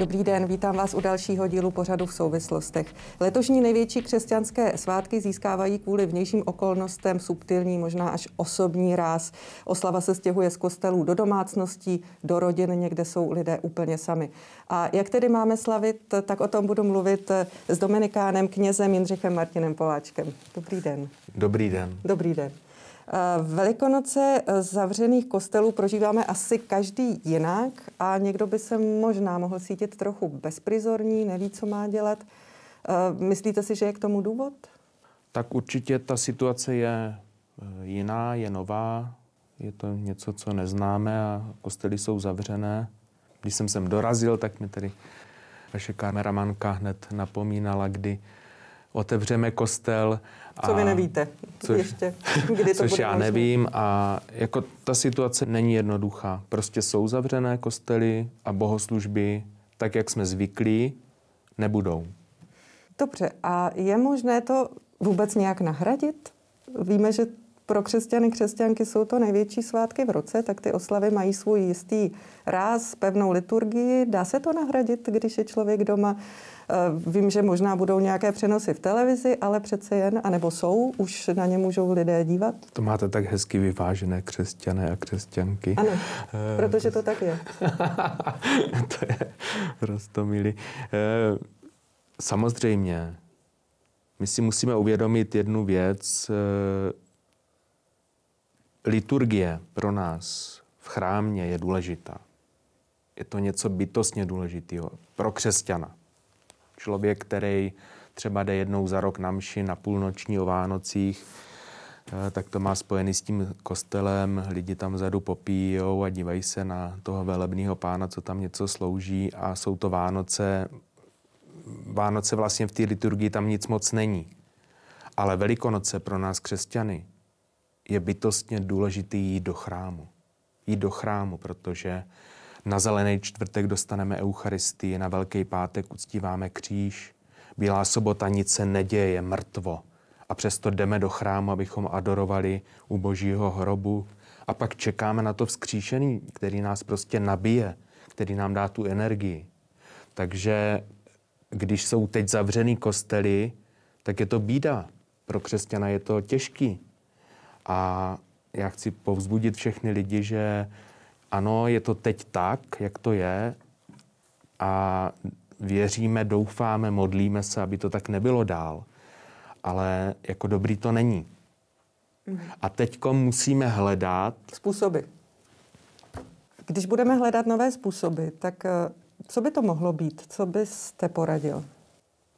Dobrý den, vítám vás u dalšího dílu pořadu v souvislostech. Letošní největší křesťanské svátky získávají kvůli vnějším okolnostem subtilní, možná až osobní ráz. Oslava se stěhuje z kostelů do domácností, do rodin, někde jsou lidé úplně sami. A jak tedy máme slavit, tak o tom budu mluvit s Dominikánem, knězem Jindřichem Martinem Poláčkem. Dobrý den. Dobrý den. Dobrý den. Eh, Velikonoce eh, zavřených kostelů prožíváme asi každý jinak a někdo by se možná mohl cítit trochu bezprizorní, neví, co má dělat. Eh, myslíte si, že je k tomu důvod? Tak určitě ta situace je jiná, je nová, je to něco, co neznáme a kostely jsou zavřené. Když jsem sem dorazil, tak mi tedy vaše kameramanka hned napomínala, kdy otevřeme kostel co vy nevíte což, ještě, kdy to Což bude já možný? nevím a jako ta situace není jednoduchá. Prostě jsou zavřené kostely a bohoslužby, tak jak jsme zvyklí, nebudou. Dobře, a je možné to vůbec nějak nahradit? Víme, že pro křesťany, křesťanky jsou to největší svátky v roce, tak ty oslavy mají svůj jistý ráz, pevnou liturgii. Dá se to nahradit, když je člověk doma Eh, vím, že možná budou nějaké přenosy v televizi, ale přece jen, anebo jsou, už na ně můžou lidé dívat. To máte tak hezky vyvážené křesťané a křesťanky. Ano, eh, protože to tak je. to je prosto milý. Eh, samozřejmě, my si musíme uvědomit jednu věc. Liturgie pro nás v chrámě je důležitá. Je to něco bytostně důležitého pro křesťana člověk, který třeba jde jednou za rok na mši, na půlnoční o Vánocích, eh, tak to má spojený s tím kostelem, lidi tam vzadu popíjou a dívají se na toho velebného pána, co tam něco slouží a jsou to Vánoce. Vánoce vlastně v té liturgii tam nic moc není. Ale Velikonoce pro nás křesťany je bytostně důležitý jít do chrámu. Jít do chrámu, protože na zelený čtvrtek dostaneme Eucharistii, na Velký pátek uctíváme kříž. Bílá sobota nic se neděje, je mrtvo. A přesto jdeme do chrámu, abychom adorovali u božího hrobu. A pak čekáme na to vzkříšený, který nás prostě nabije, který nám dá tu energii. Takže když jsou teď zavřený kostely, tak je to bída. Pro křesťana je to těžký. A já chci povzbudit všechny lidi, že ano, je to teď tak, jak to je a věříme, doufáme, modlíme se, aby to tak nebylo dál. Ale jako dobrý to není. A teď musíme hledat... Způsoby. Když budeme hledat nové způsoby, tak eh, co by to mohlo být? Co byste poradil?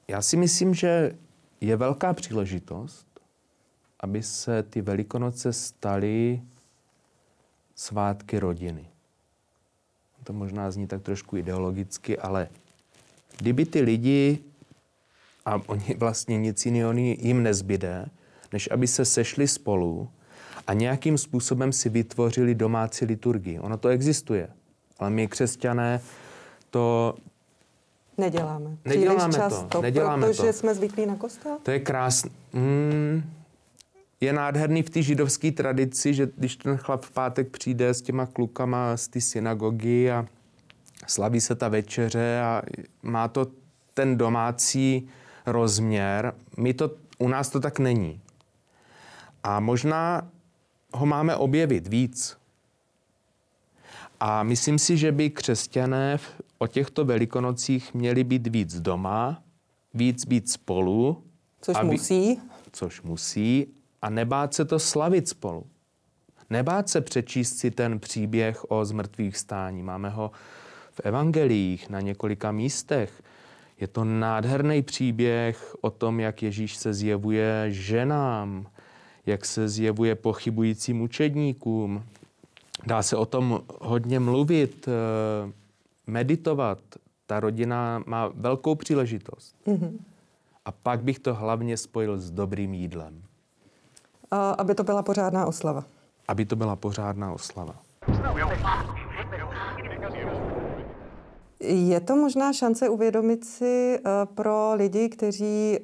Já si myslím, že je velká příležitost, aby se ty velikonoce staly svátky rodiny. To možná zní tak trošku ideologicky, ale kdyby ty lidi, a oni vlastně nic jiného jim nezbyde, než aby se sešli spolu a nějakým způsobem si vytvořili domácí liturgii. Ono to existuje, ale my křesťané to Neděláme. Neděláme Příliš to. Často, neděláme protože to. jsme zvyklí na kostel? To je krásné. Mm, je nádherný v té židovské tradici, že když ten chlap v pátek přijde s těma klukama z té synagogy a slaví se ta večeře a má to ten domácí rozměr. My to, u nás to tak není. A možná ho máme objevit víc. A myslím si, že by křesťané o těchto velikonocích měli být víc doma, víc být spolu. Což aby, musí. Což musí a nebát se to slavit spolu. Nebát se přečíst si ten příběh o zmrtvých stání. Máme ho v evangeliích na několika místech. Je to nádherný příběh o tom, jak Ježíš se zjevuje ženám, jak se zjevuje pochybujícím učedníkům. Dá se o tom hodně mluvit, eh, meditovat. Ta rodina má velkou příležitost. Mm-hmm. A pak bych to hlavně spojil s dobrým jídlem aby to byla pořádná oslava. Aby to byla pořádná oslava. Je to možná šance uvědomit si eh, pro lidi, kteří eh,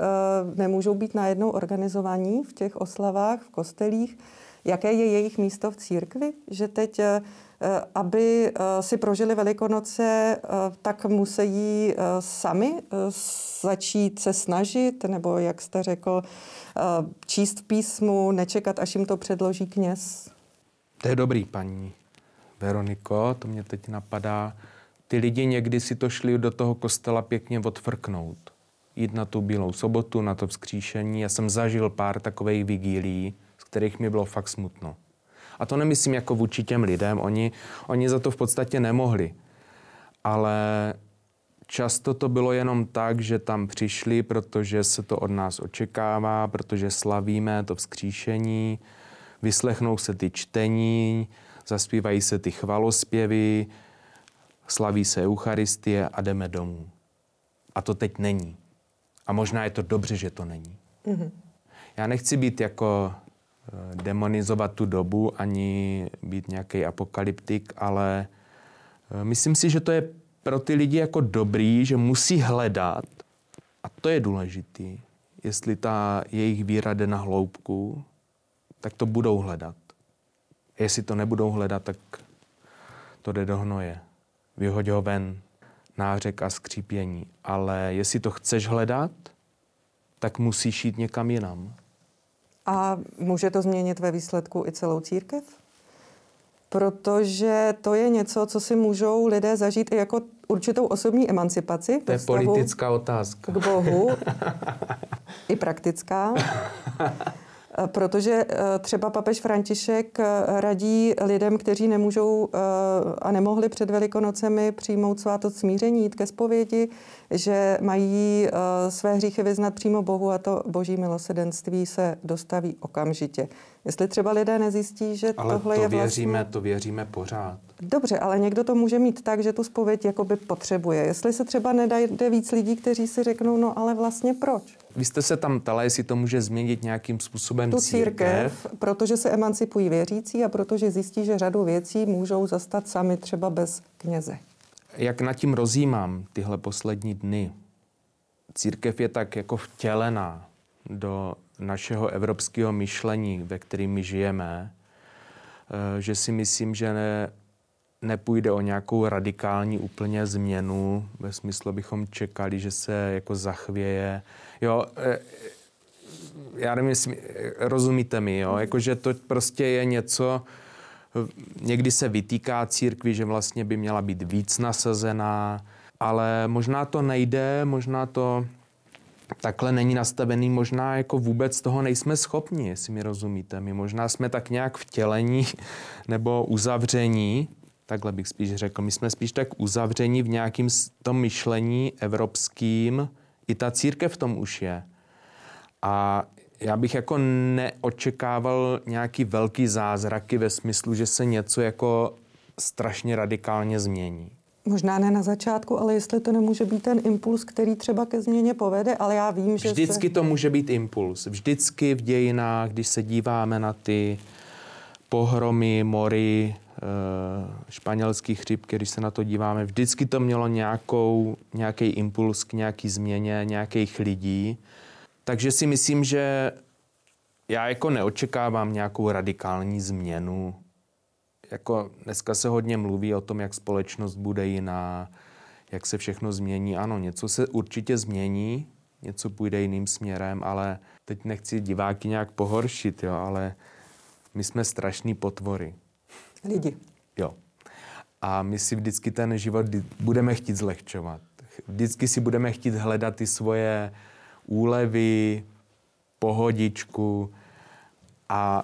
nemůžou být najednou organizovaní v těch oslavách, v kostelích, jaké je jejich místo v církvi? Že teď eh, Eh, aby eh, si prožili Velikonoce, eh, tak musí sami začít se snažit, nebo jak jste řekl, číst v písmu, nečekat, až jim to předloží kněz? To je dobrý, paní Veroniko, to mě teď napadá. Ty lidi někdy si to šli do toho kostela pěkně odfrknout. Jít na tu Bílou sobotu, na to vzkříšení. Já jsem zažil pár takových vigílí, z kterých mi bylo fakt smutno. A to nemyslím jako vůči těm lidem, oni, oni za to v podstatě nemohli. Ale často to bylo jenom tak, že tam přišli, protože se to od nás očekává, protože slavíme to vzkříšení, vyslechnou se ty čtení, zaspívají se ty chvalospěvy, slaví se Eucharistie a jdeme domů. A to teď není. A možná je to dobře, že to není. Mm-hmm. Já nechci být jako Eh, demonizovat tu dobu, ani být nějaký apokalyptik, ale eh, myslím si, že to je pro ty lidi jako dobrý, že musí hledat, a to je důležitý, jestli ta jejich víra jde na hloubku, tak to budou hledat. Jestli to nebudou hledat, tak to jde do hnoje. Vyhoď ho ven, nářek a skřípění. Ale jestli to chceš hledat, tak musíš jít někam jinam. A může to změnit ve výsledku i celou církev? protože to je něco, co si můžou lidé zažít i jako určitou osobní emancipaci. To je politická otázka. K Bohu. I praktická. Eh, protože eh, třeba papež František eh, radí lidem, kteří nemůžou a nemohli před velikonocemi přijmout svátost smíření, jít ke zpovědi, že mají eh, své hříchy vyznat přímo Bohu a to boží milosedenství se dostaví okamžitě. Jestli třeba lidé nezjistí, že ale tohle to je vlastně... věříme, to věříme pořád. Dobře, ale někdo to může mít tak, že tu spověď jakoby potřebuje. Jestli se třeba nedajde víc lidí, kteří si řeknou, no ale vlastně proč? Vy jste se tam ptala, jestli to může změnit nějakým způsobem tu církev, církev. Protože se emancipují věřící a protože zjistí, že řadu věcí můžou zastat sami třeba bez kněze jak nad tím rozjímám tyhle poslední dny, církev je tak jako vtělená do našeho evropského myšlení, ve kterým my žijeme, eh, že si myslím, že ne, nepůjde o nějakou radikální úplně změnu, ve smyslu bychom čekali, že se jako zachvěje. Jo, eh, já nevím, jestli eh, rozumíte mi, jo, jakože to prostě je něco, Někdy se vytýká církvi, že vlastně by měla být víc nasazená, ale možná to nejde, možná to takhle není nastavený, možná jako vůbec toho nejsme schopni, jestli mi rozumíte. My možná jsme tak nějak vtělení nebo uzavření, takhle bych spíš řekl, my jsme spíš tak uzavření v nějakým tom myšlení evropským, i ta církev v tom už je. A já bych jako neočekával nějaký velký zázraky ve smyslu, že se něco jako strašně radikálně změní. Možná ne na začátku, ale jestli to nemůže být ten impuls, který třeba ke změně povede, ale já vím, že... Vždycky se... to může být impuls. Vždycky v dějinách, když se díváme na ty pohromy, mory, eh, španělský chřip, když se na to díváme, vždycky to mělo nějakou, nějaký impuls k nějaký změně nějakých lidí takže si myslím, že já jako neočekávám nějakou radikální změnu. Jako dneska se hodně mluví o tom, jak společnost bude jiná, jak se všechno změní. Ano, něco se určitě změní, něco půjde jiným směrem, ale teď nechci diváky nějak pohoršit, jo, ale my jsme strašní potvory. Lidi. Jo. A my si vždycky ten život budeme chtít zlehčovat. Vždycky si budeme chtít hledat ty svoje uh, úlevy, pohodičku a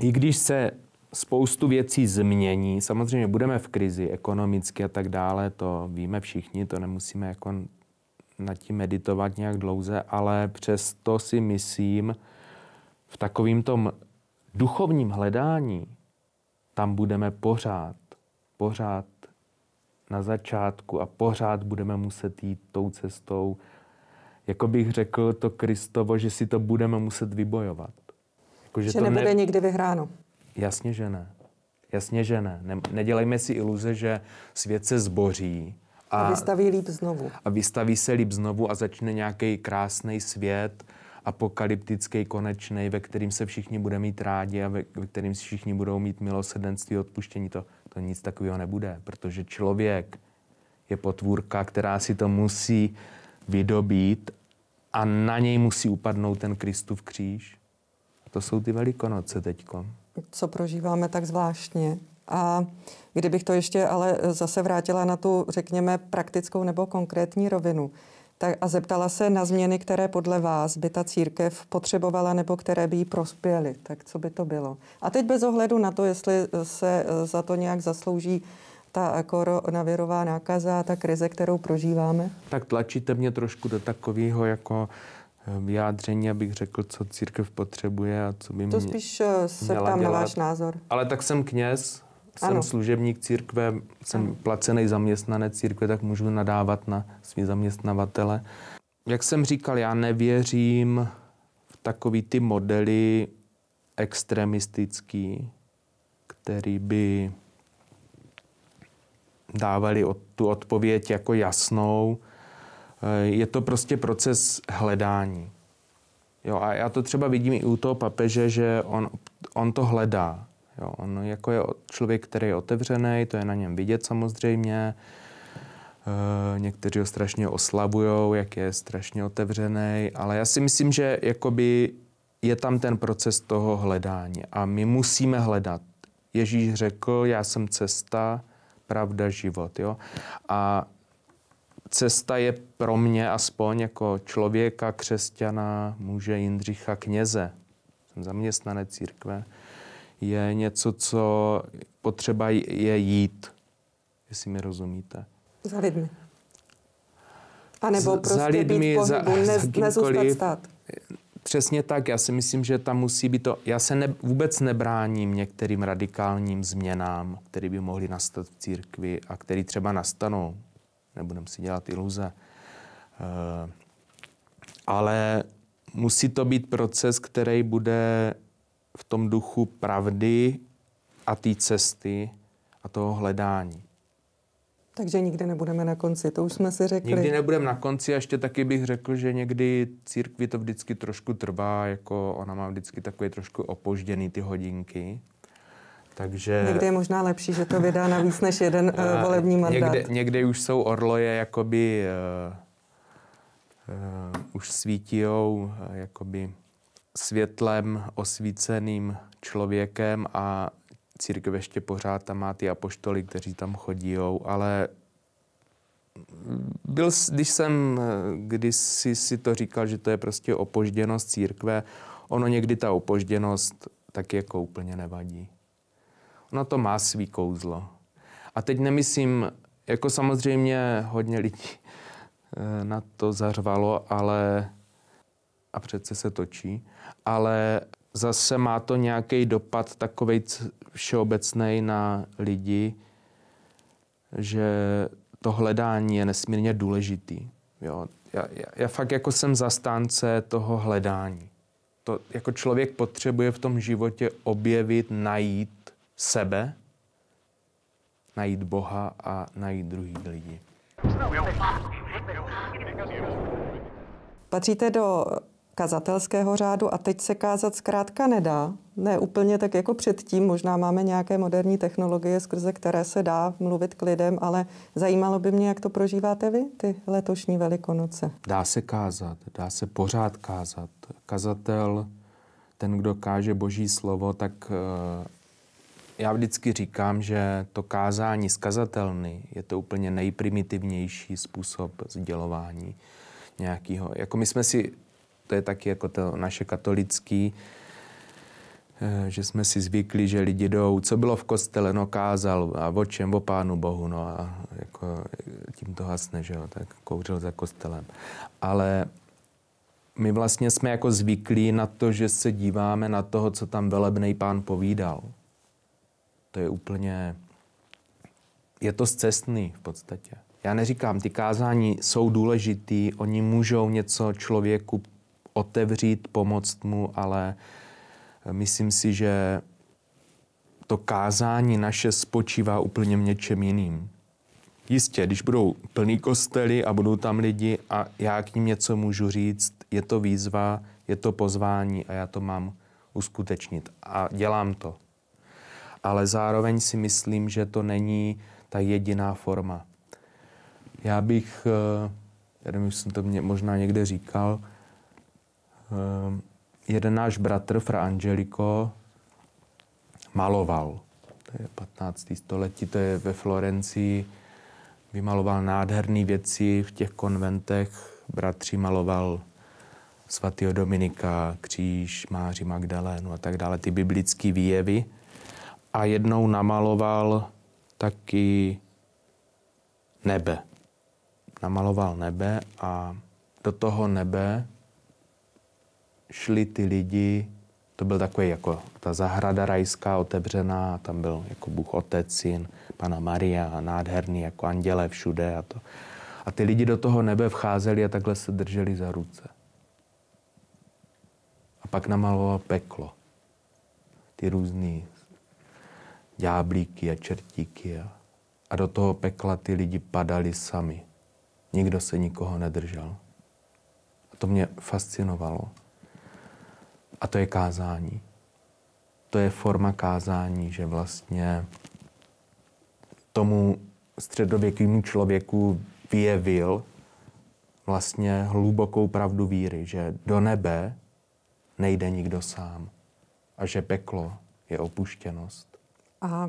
i když se spoustu věcí změní, samozřejmě budeme v krizi ekonomicky a tak dále, to víme všichni, to nemusíme jako nad tím meditovat nějak dlouze, ale přesto si myslím, v takovým tom duchovním hledání, tam budeme pořád, pořád na začátku a pořád budeme muset jít tou cestou jako bych řekl to Kristovo, že si to budeme muset vybojovat. Jako, že, že to nebude ne... nikdy vyhráno. Jasně, že ne. Jasně, že ne. ne. Nedělejme si iluze, že svět se zboří. A, a vystaví líp znovu. A vystaví se líp znovu a začne nějaký krásný svět, apokalyptický, konečný, ve kterým se všichni bude mít rádi a ve, ve kterým si všichni budou mít milosedenství, odpuštění. To, to nic takového nebude, protože člověk je potvůrka, která si to musí vydobít a na něj musí upadnout ten Kristův kříž. To jsou ty velikonoce teďko. Co prožíváme tak zvláštně. A kdybych to ještě ale zase vrátila na tu, řekněme, praktickou nebo konkrétní rovinu tak a zeptala se na změny, které podle vás by ta církev potřebovala nebo které by jí prospěly, tak co by to bylo? A teď bez ohledu na to, jestli se za to nějak zaslouží ta koronavirová nákaza, ta krize, kterou prožíváme? Tak tlačíte mě trošku do takového jako eh, vyjádření, abych řekl, co církev potřebuje a co by mě To spíš eh, se ptám na váš názor. Ale tak jsem kněz, jsem ano. služebník církve, jsem ano. placený zaměstnanec církve, tak můžu nadávat na svý zaměstnavatele. Jak jsem říkal, já nevěřím v takový ty modely extremistický, který by dávali od, tu odpověď jako jasnou. Eh, je to prostě proces hledání. Jo, a já to třeba vidím i u toho papeže, že on, on to hledá. Jo, on jako je člověk, který je otevřený, to je na něm vidět samozřejmě. E, někteří ho strašně oslavují, jak je strašně otevřený, ale já si myslím, že jakoby je tam ten proces toho hledání a my musíme hledat. Ježíš řekl, já jsem cesta, pravda, život. Jo? A cesta je pro mě aspoň jako člověka, křesťana, muže Jindřicha Kněze, jsem zaměstnanec církve, je něco, co potřeba je jít, jestli mi rozumíte. Za lidmi. A nebo prostě za lidmi, být pohybu, za, ne, za nezůstat stát. Přesně tak, já si myslím, že tam musí být to... Já se ne, vůbec nebráním některým radikálním změnám, které by mohly nastat v církvi a které třeba nastanou. Nebudem si dělat iluze. Eh, ale musí to být proces, který bude v tom duchu pravdy a té cesty a toho hledání. Takže nikdy nebudeme na konci, to už jsme si řekli. Nikdy nebudeme na konci a ještě taky bych řekl, že někdy církvi to vždycky trošku trvá, jako ona má vždycky takové trošku opožděný ty hodinky. Takže... Někdy je možná lepší, že to vydá víc než jeden uh, volební mandát. Někde, někde už jsou orloje jakoby... Uh, uh, už svítijou uh, jakoby světlem osvíceným člověkem a církev ještě pořád tam má ty apoštoly, kteří tam chodí, ale byl, když jsem eh, kdysi si to říkal, že to je prostě opožděnost církve, ono někdy ta opožděnost tak jako úplně nevadí. Ono to má svý kouzlo. A teď nemyslím, jako samozřejmě hodně lidí eh, na to zařvalo, ale a přece se točí, ale zase má to nějaký dopad takový všeobecný na lidi, že to hledání je nesmírně důležitý. Jo, já, já, já fakt jako jsem zastánce toho hledání. To jako člověk potřebuje v tom životě objevit, najít sebe, najít Boha a najít druhý lidi. Patříte do kazatelského řádu a teď se kázat zkrátka nedá. Ne úplně tak jako předtím, možná máme nějaké moderní technologie, skrze které se dá mluvit k lidem, ale zajímalo by mě, jak to prožíváte vy, ty letošní velikonoce. Dá se kázat, dá se pořád kázat. Kazatel, ten, kdo káže boží slovo, tak eh, já vždycky říkám, že to kázání z kazatelny je to úplně nejprimitivnější způsob sdělování nějakého. Jako my jsme si to je taky jako to naše katolický, eh, že jsme si zvykli, že lidi jdou, co bylo v kostele, no kázal a o čem, o pánu bohu, no a jako eh, tím to hasne, že jo, tak kouřil za kostelem. Ale my vlastně jsme jako zvyklí na to, že se díváme na toho, co tam velebný pán povídal. To je úplně, je to zcestný v podstatě. Já neříkám, ty kázání jsou důležitý, oni můžou něco člověku otevřít, pomoct mu, ale eh, myslím si, že to kázání naše spočívá úplně v něčem jiným. Jistě, když budou plný kostely a budou tam lidi a já k ním něco můžu říct, je to výzva, je to pozvání a já to mám uskutečnit. A dělám to. Ale zároveň si myslím, že to není ta jediná forma. Já bych, eh, já nevím, jsem to mě možná někde říkal, Ehm, jeden náš bratr, Fra Angelico, maloval. To je 15. století, to je ve Florencii. Vymaloval nádherné věci v těch konventech. Bratři maloval svatého Dominika, kříž, Máři Magdalénu a tak dále, ty biblické výjevy. A jednou namaloval taky nebe. Namaloval nebe a do toho nebe šli ty lidi, to byl takový jako ta zahrada rajská otevřená, tam byl jako Bůh Otec, Syn, Pana Maria, nádherný jako anděle všude a to. A ty lidi do toho nebe vcházeli a takhle se drželi za ruce. A pak namaloval peklo. Ty různý dňáblíky a čertíky. A, a do toho pekla ty lidi padali sami. Nikdo se nikoho nedržel. A to mě fascinovalo. A to je kázání. To je forma kázání, že vlastně tomu středověkému člověku vyjevil vlastně hlubokou pravdu víry, že do nebe nejde nikdo sám a že peklo je opuštěnost. A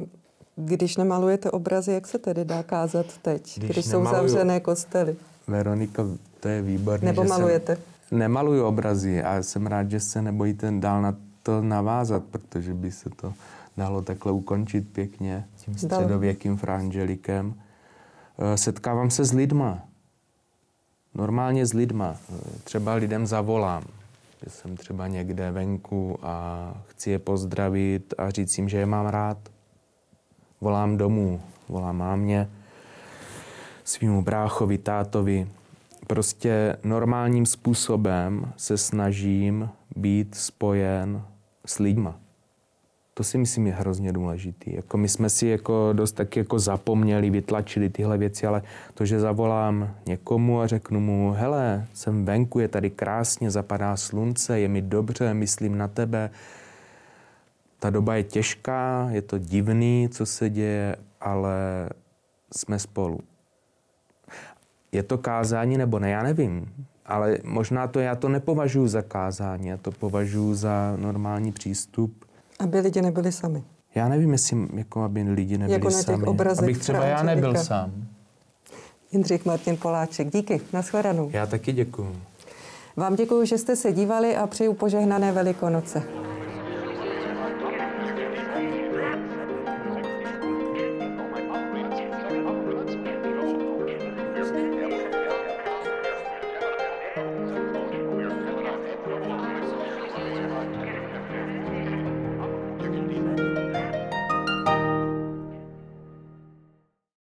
když nemalujete obrazy, jak se tedy dá kázat teď, když, když jsou zavřené kostely? Veronika, to je výborné. Nebo malujete? Jsem, nemaluju obrazy a jsem rád, že se nebojíte dál na to navázat, protože by se to dalo takhle ukončit pěkně tím středověkým frangelikem. Eh, setkávám se s lidma. Normálně s lidma. Eh, třeba lidem zavolám, že jsem třeba někde venku a chci je pozdravit a říct jim, že je mám rád. Volám domů, volám mámě, svýmu bráchovi, tátovi, prostě normálním způsobem se snažím být spojen s lidma. To si myslím je hrozně důležitý. Jako my jsme si jako dost tak jako zapomněli, vytlačili tyhle věci, ale to, že zavolám někomu a řeknu mu, hele, jsem venku, je tady krásně, zapadá slunce, je mi dobře, myslím na tebe. Ta doba je těžká, je to divný, co se děje, ale jsme spolu je to kázání nebo ne, já nevím. Ale možná to já to nepovažuji za kázání, já to považuji za normální přístup. Aby lidi nebyli sami. Já nevím, jestli jako aby lidi nebyli jako na těch sami. Obrazech Abych třeba já nebyl sám. Jindřich Martin Poláček, díky, nashledanou. Já taky děkuji. Vám děkuji, že jste se dívali a přeju požehnané Velikonoce.